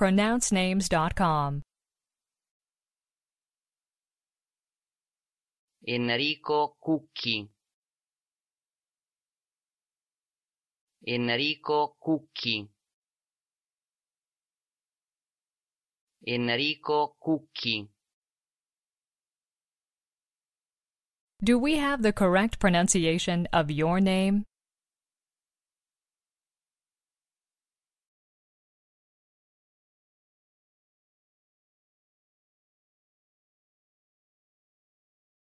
pronouncenames.com. Enrico Cucchi. Enrico Cucchi. Enrico Cucchi. Do we have the correct pronunciation of your name?